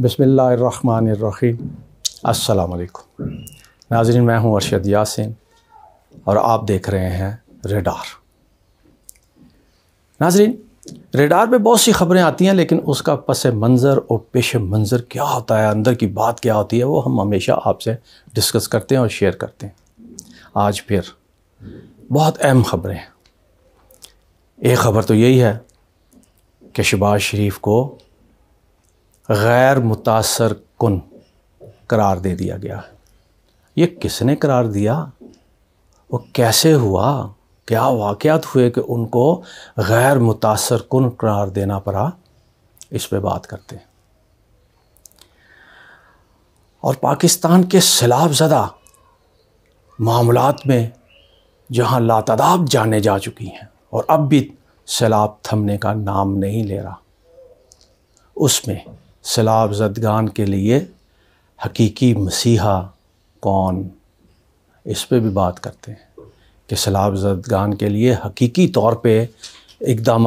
बसमीम अल्लाम नाजरीन मैं हूँ अरशद यासिन और आप देख रहे हैं रेडार नाजरीन रेडार पे बहुत सी खबरें आती हैं लेकिन उसका पस मंज़र और पेश मंज़र क्या होता है अंदर की बात क्या होती है वो हम हमेशा आपसे डिस्कस करते हैं और शेयर करते हैं आज फिर बहुत अहम खबरें हैं एक ख़बर तो यही है कि शबाज शरीफ को गैर मुतासर कन करार दे दिया गया ये किसने करार दिया वो कैसे हुआ क्या वाक़ात हुए कि उनको गैर मुतासर कन करार देना पड़ा इस पे बात करते हैं और पाकिस्तान के सैलाब ज़दा मामलात में जहाँ लातदाब जाने जा चुकी हैं और अब भी सैलाब थमने का नाम नहीं ले रहा उसमें सलाब जदगान के लिए हकीकी मसीहा कौन इस पर भी बात करते हैं कि सलाब जदगान के लिए हकीकी तौर पे इकदाम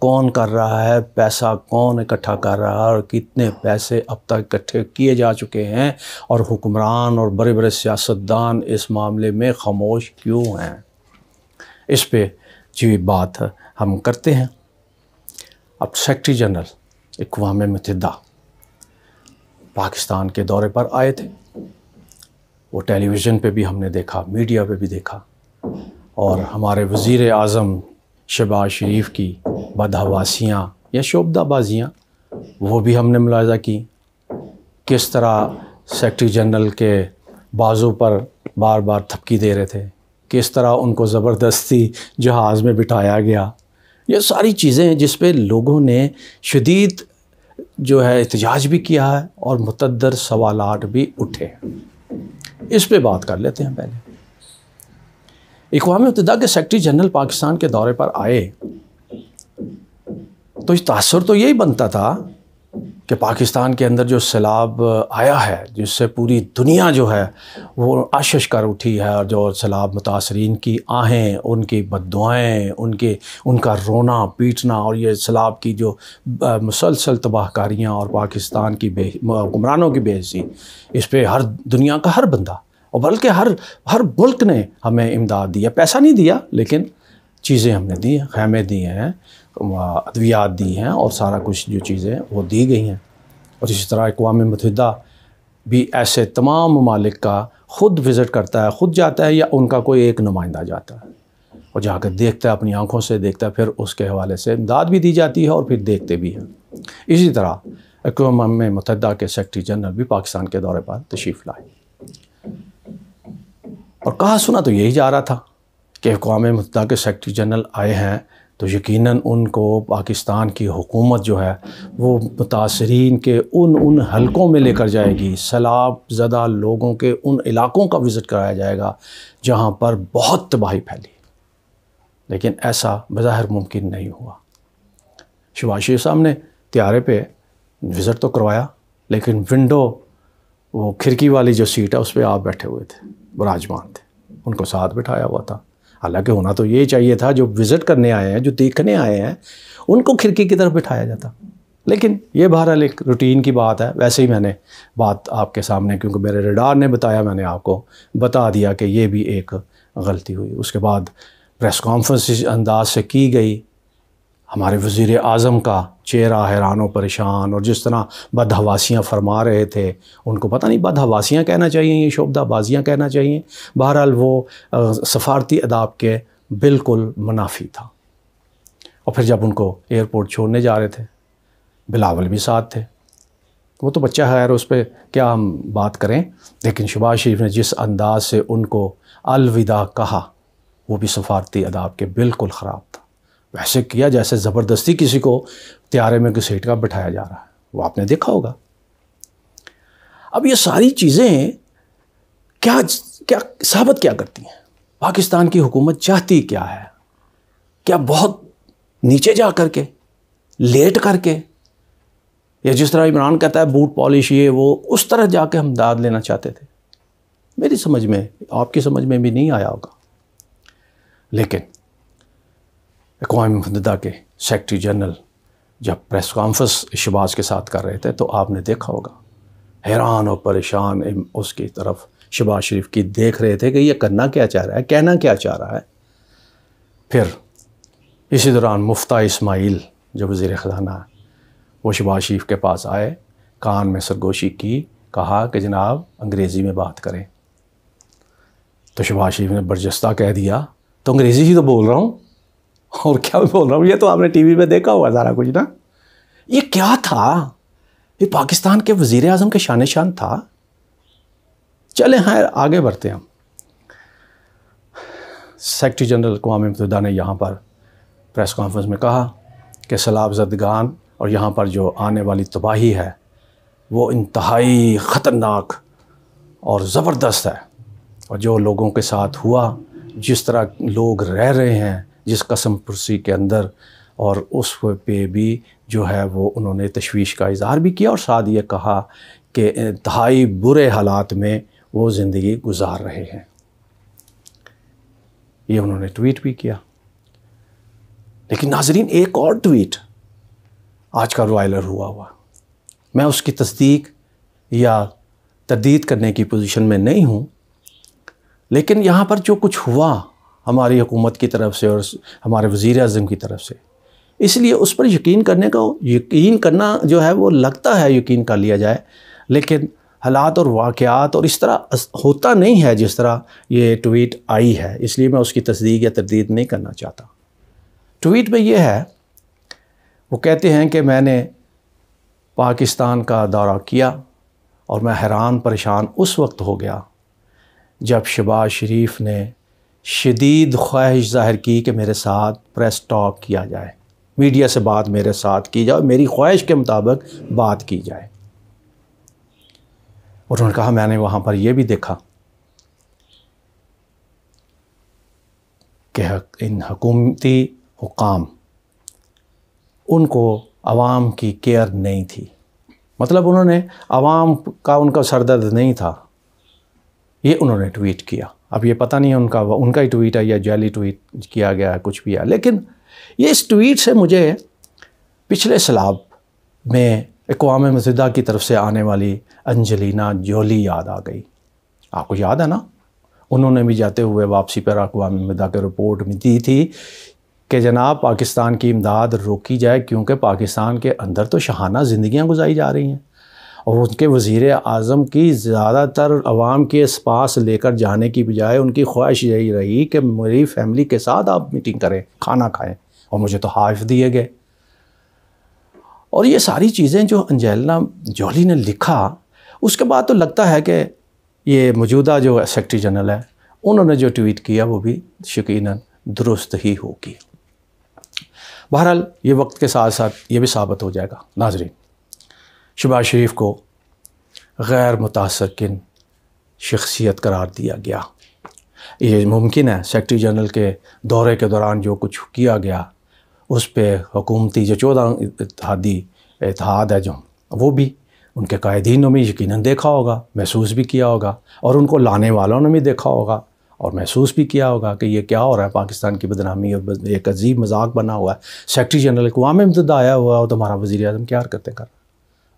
कौन कर रहा है पैसा कौन इकट्ठा कर रहा है और कितने पैसे अब तक इकट्ठे किए जा चुके हैं और हुक्मरान और बड़े बड़े सियासतदान इस मामले में खामोश क्यों हैं इस पे जी बात हम करते हैं अब सेक्रटरी जनरल इकवाम मतदा पाकिस्तान के दौरे पर आए थे वो टेलीविज़न पे भी हमने देखा मीडिया पे भी देखा और हमारे वज़ी अज़म शहबाज शरीफ की बदहवासियाँ या शोबदाबाजियाँ वो भी हमने मुलायजा की किस तरह सेक्रटरी जनरल के बाजू पर बार बार थपकी दे रहे थे किस तरह उनको ज़बरदस्ती जहाज़ में बिठाया गया ये सारी चीज़ें जिस पे लोगों ने शदीद जो है एहतजाज भी किया है और मतदर सवाल भी उठे हैं इस पर बात कर लेते हैं पहले अकवा मतदा के सेक्रटरी जनरल पाकिस्तान के दौरे पर आए तो तासर तो यही बनता था कि पाकिस्तान के अंदर जो सैलाब आया है जिससे पूरी दुनिया जो है वो आशिश कर उठी है और जो सैलाब मुतासरीन की आहें उनकी बदुआएँ उनके उनका रोना पीटना और ये सैलाब की जो मुसलसल तबाहकारियाँ और पाकिस्तान की बे की बेहसी इस पर हर दुनिया का हर बंदा और बल्कि हर हर मुल्क ने हमें इमदाद दिया पैसा नहीं दिया लेकिन चीज़ें हमने दी हैं दिए हैं अद्वियात दी हैं और सारा कुछ जो चीज़ें वो दी गई हैं और इसी तरह अकवा मतहदा भी ऐसे तमाम ममालिक का ख़ुद विज़िट करता है ख़ुद जाता है या उनका कोई एक नुमाइंदा जाता है और जाकर देखता है अपनी आँखों से देखता है फिर उसके हवाले से इमदाद भी दी जाती है और फिर देखते भी हैं इसी तरह अकवाम मतहदा के सेक्रटरी जनरल भी पाकिस्तान के दौरे पर तशरीफ़ लाए और कहा सुना तो यही जा रहा था कि अकवा मतदा के सेक्रटरी जनरल आए हैं तो यकीन उनको पाकिस्तान की हुकूमत जो है वो मुतासरीन के उन उन हलकों में लेकर जाएगी सैलाब ज़दा लोगों के उन इलाकों का विज़िट कराया जाएगा जहाँ पर बहुत तबाही फैली लेकिन ऐसा बज़ाहिर मुमकिन नहीं हुआ शिवाशि साहब ने त्यारे पे विज़िट तो करवाया लेकिन विंडो वो खिड़की वाली जो सीट है उस पर आप बैठे हुए थे विराजमान थे उनको साथ बिठाया हुआ था हालांकि होना तो ये चाहिए था जो विज़िट करने आए हैं जो देखने आए हैं उनको खिड़की की तरफ बिठाया जाता लेकिन ये बहरहाल एक रूटीन की बात है वैसे ही मैंने बात आपके सामने क्योंकि मेरे रिडार ने बताया मैंने आपको बता दिया कि ये भी एक गलती हुई उसके बाद प्रेस कॉन्फ्रेंस इस अंदाज से की गई हमारे वज़ी अज़म का चेहरा हैरान और परेशान और जिस तरह बदहवासियाँ फरमा रहे थे उनको पता नहीं बदहवासियाँ कहना चाहिए ये शोबदाबाजियाँ कहना चाहिए बहरहाल वो सफारती अदाब के बिल्कुल मुनाफी था और फिर जब उनको एयरपोर्ट छोड़ने जा रहे थे बिलावल भी साथ थे वो तो बच्चा है यार उस पर क्या हम बात करें लेकिन शबाज शरीफ ने जिस अंदाज से उनको अलविदा कहा वो भी सफारती अदाब के बिल्कुल ख़राब था वैसे किया जैसे ज़बरदस्ती किसी को त्यारे में घसीट का बैठाया जा रहा है वो आपने देखा होगा अब ये सारी चीज़ें क्या क्या साबित क्या करती हैं पाकिस्तान की हुकूमत चाहती क्या है क्या बहुत नीचे जा कर के लेट करके या जिस तरह इमरान कहता है बूट पॉलिश ये वो उस तरह जाके हम दाद लेना चाहते थे मेरी समझ में आपकी समझ में भी नहीं आया होगा लेकिन अकवा मतदा के सेक्रटरी जनरल जब प्रेस कॉन्फ्रेंस शबाज के साथ कर रहे थे तो आपने देखा होगा हैरान और परेशान उसकी तरफ शबाज शरीफ की देख रहे थे कि यह करना क्या चाह रहा है कहना क्या चाह रहा है फिर इसी दौरान मुफ्ता इस्माइल जो वज़ी ख़जाना वो शबाज शरीफ के पास आए कान में सरगोशी की कहा कि जनाब अंग्रेज़ी में बात करें तो शबाज शरीफ ने बर्जस्ता कह दिया तो अंग्रेज़ी ही तो बोल रहा हूँ और क्या बोल रहा हूँ ये तो आपने टीवी में देखा हुआ सारा कुछ ना ये क्या था ये पाकिस्तान के वज़ी अजम के शान शान था चले हैं हाँ, आगे बढ़ते हम सेक्रटरी जनरल अकवा मतदा ने यहाँ पर प्रेस कॉन्फ्रेंस में कहा कि सलाब जदगान और यहाँ पर जो आने वाली तबाही है वो इंतहाई ख़तरनाक और ज़बरदस्त है और जो लोगों के साथ हुआ जिस तरह लोग रह रहे हैं जिस कसम पुरसी के अंदर और उस पे भी जो है वो उन्होंने तशवीश का इजहार भी किया और साथ ये कहा कि इंतहाई बुरे हालात में वो ज़िंदगी गुजार रहे हैं ये उन्होंने ट्वीट भी किया लेकिन नाजरीन एक और ट्वीट आज का रॉयलर हुआ हुआ मैं उसकी तस्दीक या तरदीद करने की पोजीशन में नहीं हूँ लेकिन यहाँ पर जो कुछ हुआ हमारी हुकूमत की तरफ से और हमारे वज़ी अजम की तरफ से इसलिए उस पर यकीन करने का यकीन करना जो है वो लगता है यकीन कर लिया जाए लेकिन हालात और वाक़ात और इस तरह होता नहीं है जिस तरह ये ट्वीट आई है इसलिए मैं उसकी तस्दीक या तरदीद नहीं करना चाहता ट्वीट में यह है वो कहते हैं कि मैंने पाकिस्तान का दौरा किया और मैं हैरान परेशान उस वक्त हो गया जब शबाज शरीफ ने शदीद ख्वाहिश ज़ाहिर की कि मेरे साथ प्रेस टॉक किया जाए मीडिया से बात मेरे साथ की जाए मेरी ख्वाहिश के मुताबिक बात की जाए उन्होंने कहा मैंने वहाँ पर यह भी देखा कि इन हकूमती हुकाम उनको आवाम की केयर नहीं थी मतलब उन्होंने आवाम का उनका सरदर्द नहीं था ये उन्होंने ट्वीट किया अब ये पता नहीं है उनका उनका ही ट्वीट है या जाली ट्वीट किया गया कुछ भी है लेकिन ये इस ट्वीट से मुझे पिछले सलाब में अकवाम मतदा की तरफ से आने वाली अंजलिना जोली याद आ गई आपको याद है ना उन्होंने भी जाते हुए वापसी पर अकवाम मतदा के रिपोर्ट में दी थी कि जनाब पाकिस्तान की इमदाद रोकी जाए क्योंकि पाकिस्तान के अंदर तो शहाना ज़िंदियाँ गुजारी जा रही हैं और उनके वज़ी अज़म की ज़्यादातर आवाम के पास लेकर जाने की बजाय उनकी ख्वाहिश यही रही कि मेरी फैमिली के साथ आप मीटिंग करें खाना खाएँ और मुझे तो हाफ दिए गए और ये सारी चीज़ें जो अंजेलना जौली ने लिखा उसके बाद तो लगता है कि ये मौजूदा जो सेक्रटरी जनरल है उन्होंने जो ट्वीट किया वो भी यकीन दुरुस्त ही होगी बहरहाल ये वक्त के साथ साथ ये भी साबित हो जाएगा नाजरीन शबाज शरीफ को गैर मुतासर किन शख्सियत करार दिया गया ये मुमकिन है सेक्रटरी जनरल के दौरे के दौरान जो कुछ किया गया उस पर हुकूमती जो चौदह इतिहादी इतिहाद है जो वो भी उनके कायदीनों में यकीन देखा होगा महसूस भी किया होगा और उनको लाने वालों ने भी देखा होगा और महसूस भी किया होगा कि ये क्या हो रहा है पाकिस्तान की बदनामी और एक अजीब मजाक बना हुआ है सेक्रटरी जनरल को आम इम्तदा आया हुआ और तुम्हारा वज़ी अजम क्या करते कर रहा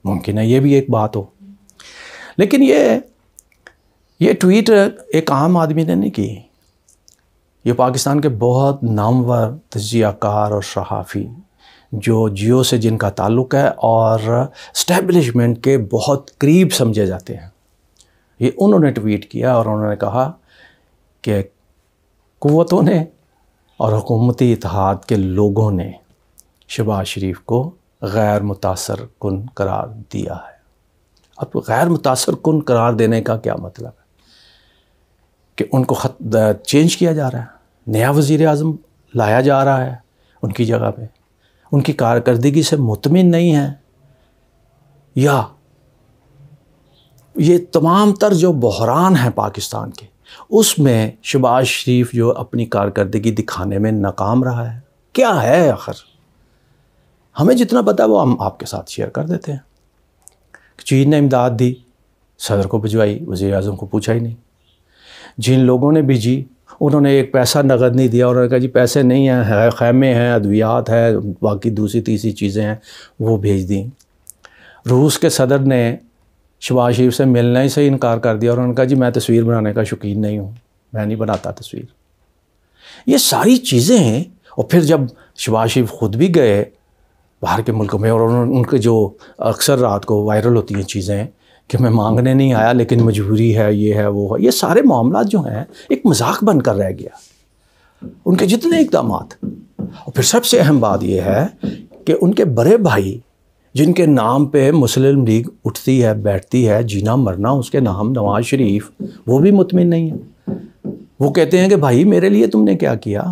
मुमकिन है ये भी एक बात हो लेकिन ये ये ट्वीट एक आम आदमी ने नहीं की ये पाकिस्तान के बहुत नामवर तजियाकार और सहाफ़ी जो जियो से जिनका ताल्लुक है और स्टैब्लिशमेंट के बहुत करीब समझे जाते हैं ये उन्होंने ट्वीट किया और उन्होंने कहा कि कुतों ने और हुकूमती इतिहाद के लोगों ने शबाज शरीफ को गैर मुतासर कन करार दिया है अब गैर मुतासर कन करार देने का क्या मतलब है कि उनको खत चेंज किया जा रहा है नया वज़ी अजम लाया जा रहा है उनकी जगह पर उनकी कारकर्दगी से मुतमिन नहीं है या ये तमाम तर जो बहरान हैं पाकिस्तान के उसमें शबाज शरीफ जो अपनी कारकर्दगी दिखाने में नाकाम रहा है क्या है आखिर हमें जितना पता वो हम आपके साथ शेयर कर देते हैं चीन ने इमदाद दी सदर को भिजवाई वज़ी अजम को पूछा ही नहीं जिन लोगों ने भिजी उन्होंने एक पैसा नकद नहीं दिया उन्होंने कहा जी पैसे नहीं हैं है, खैमे हैं अद्वियात है बाकी दूसरी तीसरी चीज़ें हैं वो भेज दी रूस के सदर ने शबाज शरीफ से मिलने ही से इनकार कर दिया और उन्होंने कहा जी मैं तस्वीर बनाने का शौकीन नहीं हूँ मैं नहीं बनाता तस्वीर ये सारी चीज़ें हैं और फिर जब शबाज शरीफ ख़ुद भी गए बाहर के मुल्क में और उनके जो अक्सर रात को वायरल होती हैं चीज़ें कि मैं मांगने नहीं आया लेकिन मजबूरी है ये है वो है ये सारे मामला जो हैं एक मजाक बन कर रह गया उनके जितने इकदाम और फिर सबसे अहम बात यह है कि उनके बड़े भाई जिनके नाम पे मुस्लिम लीग उठती है बैठती है जीना मरना उसके नाम नवाज शरीफ वो भी मुतमिन नहीं है वो कहते हैं कि भाई मेरे लिए तुमने क्या किया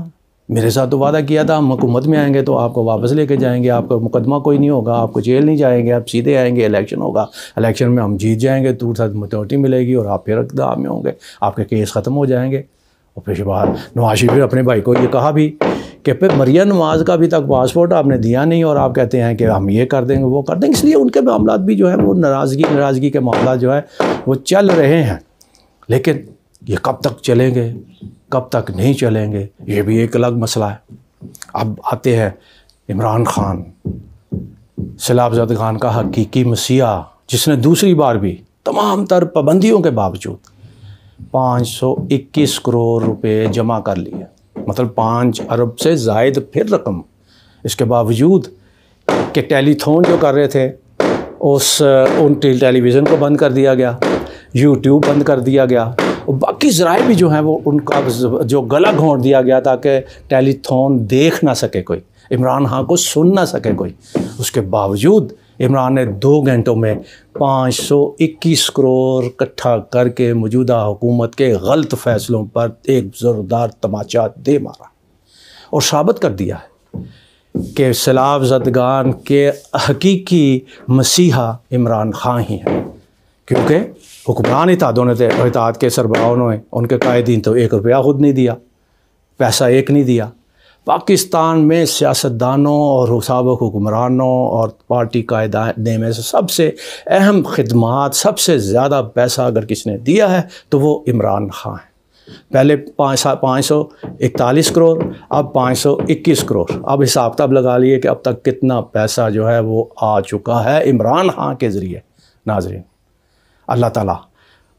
मेरे साथ तो वादा किया था हम हुकूमत में आएंगे तो आपको वापस लेके जाएंगे आपका मुकदमा कोई नहीं होगा आपको जेल नहीं जाएंगे आप सीधे आएंगे इलेक्शन होगा इलेक्शन में हम जीत जाएंगे तो साथ मजोरिटी मिलेगी और आप फिर इकदाम में होंगे आपके केस ख़त्म हो जाएंगे और फिर बाहर नवाज शरीफ अपने भाई को ये कहा भी कि फिर मरिया नवाज का अभी तक पासपोर्ट आपने दिया नहीं और आप कहते हैं कि हम ये कर देंगे वो कर देंगे इसलिए उनके मामला भी जो है वो नाराज़गी नाराज़गी के मामला जो है वो चल रहे हैं लेकिन ये कब तक चलेंगे कब तक नहीं चलेंगे ये भी एक अलग मसला है अब आते हैं इमरान खान सैलाबजद खान का हकीकी मसीहा जिसने दूसरी बार भी तमाम तर पाबंदियों के बावजूद 521 करोड़ रुपए जमा कर लिए मतलब पाँच अरब से जायद फिर रकम इसके बावजूद कि टेलीथोन जो कर रहे थे उस उन टेलीविज़न को बंद कर दिया गया यूट्यूब बंद कर दिया गया और बाकी जराए भी जो हैं वो उनका जो गला घोंट दिया गया ताकि टेलीथोन देख ना सके कोई इमरान खान को सुन ना सके कोई उसके बावजूद इमरान ने दो घंटों में 521 करोड़ इकट्ठा करके मौजूदा हुकूमत के गलत फैसलों पर एक ज़ोरदार तमाचा दे मारा और साबित कर दिया है कि सैलाब जदगान के हकीकी मसीहा इमरान खां ही हैं क्योंकि हुक्मरान दोनों ने इताद के सरबराहों ने उनके कायदीन तो एक रुपया खुद नहीं दिया पैसा एक नहीं दिया पाकिस्तान में सियासतदानों और सबक हुक्मरानों और पार्टी कायदे में से सबसे अहम खदमात सबसे ज़्यादा पैसा अगर किसी ने दिया है तो वो इमरान खां हैं पहले पाँच पाँच सौ इकतालीस करोड़ अब पाँच सौ इक्कीस करोड़ अब हिसाब तब लगा लिए कि अब तक कितना पैसा जो है वो आ चुका है इमरान खां के ज़रिए नाजरीन अल्लाह ताला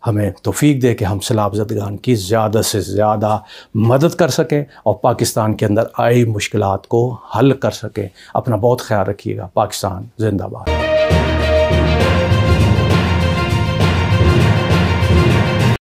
हमें तोफ़ी दे कि हम सैलाब जदगान की ज़्यादा से ज़्यादा मदद कर सकें और पाकिस्तान के अंदर आई मुश्किल को हल कर सकें अपना बहुत ख्याल रखिएगा पाकिस्तान जिंदाबाद